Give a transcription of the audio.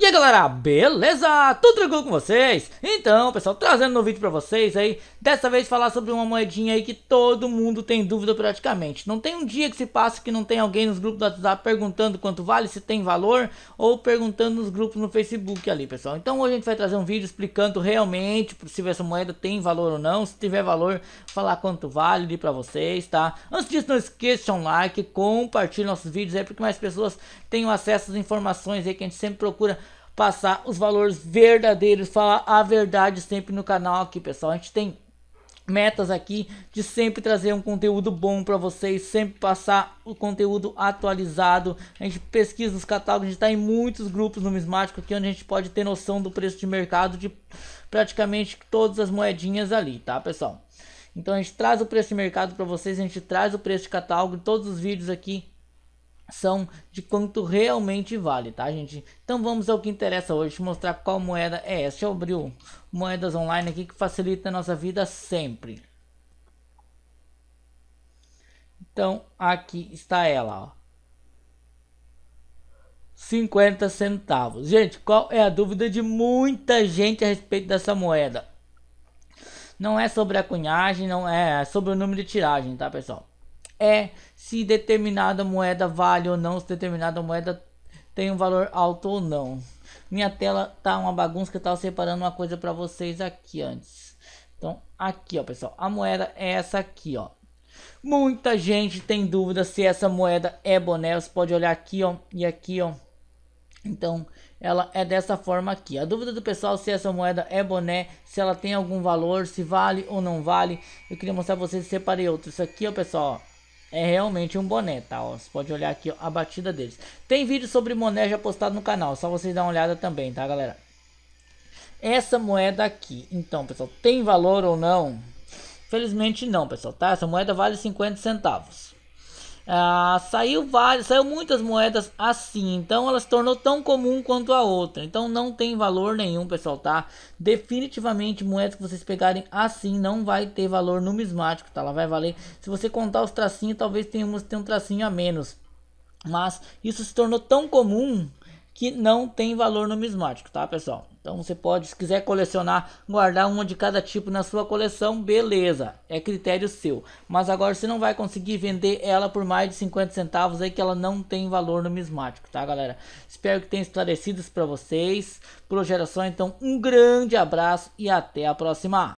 E aí galera, beleza? Tudo tranquilo com vocês? Então pessoal, trazendo um vídeo pra vocês aí Dessa vez falar sobre uma moedinha aí que todo mundo tem dúvida praticamente Não tem um dia que se passa que não tem alguém nos grupos do WhatsApp perguntando quanto vale, se tem valor Ou perguntando nos grupos no Facebook ali pessoal Então hoje a gente vai trazer um vídeo explicando realmente se essa moeda tem valor ou não Se tiver valor, falar quanto vale ali pra vocês, tá? Antes disso não esqueça um like, compartilhe nossos vídeos aí Porque mais pessoas tenham acesso às informações aí que a gente sempre procura passar os valores verdadeiros, falar a verdade sempre no canal aqui, pessoal. A gente tem metas aqui de sempre trazer um conteúdo bom para vocês, sempre passar o conteúdo atualizado. A gente pesquisa os catálogos, a gente está em muitos grupos numismáticos aqui é onde a gente pode ter noção do preço de mercado de praticamente todas as moedinhas ali, tá, pessoal? Então a gente traz o preço de mercado para vocês, a gente traz o preço de catálogo, todos os vídeos aqui são de quanto realmente vale, tá, gente? Então vamos ao que interessa hoje, mostrar qual moeda é essa. Deixa eu abrir o moedas online aqui que facilita a nossa vida sempre. Então aqui está ela, ó. 50 centavos. Gente, qual é a dúvida de muita gente a respeito dessa moeda? Não é sobre a cunhagem, não é, é sobre o número de tiragem, tá, pessoal? é se determinada moeda vale ou não, se determinada moeda tem um valor alto ou não. Minha tela tá uma bagunça que eu tava separando uma coisa para vocês aqui antes. Então, aqui, ó, pessoal, a moeda é essa aqui, ó. Muita gente tem dúvida se essa moeda é boné. Você pode olhar aqui, ó, e aqui, ó. Então, ela é dessa forma aqui. A dúvida do pessoal se essa moeda é boné, se ela tem algum valor, se vale ou não vale. Eu queria mostrar pra vocês, separei outro. Isso aqui, ó, pessoal, ó é realmente um boné, tá? Ó, você pode olhar aqui ó, a batida deles. Tem vídeo sobre Moné já postado no canal, só vocês dar uma olhada também, tá, galera? Essa moeda aqui, então, pessoal, tem valor ou não? Felizmente não, pessoal, tá? Essa moeda vale 50 centavos. Ah, saiu várias, saiu muitas moedas assim, então ela se tornou tão comum quanto a outra. Então não tem valor nenhum, pessoal, tá? Definitivamente moedas que vocês pegarem assim não vai ter valor numismático, tá? Ela vai valer. Se você contar os tracinhos, talvez tenha um, tenha um tracinho a menos. Mas isso se tornou tão comum que não tem valor numismático, tá pessoal? Então você pode, se quiser colecionar, guardar uma de cada tipo na sua coleção, beleza, é critério seu. Mas agora você não vai conseguir vender ela por mais de 50 centavos aí que ela não tem valor numismático, tá galera? Espero que tenha esclarecido isso para vocês. Pro geração, então um grande abraço e até a próxima.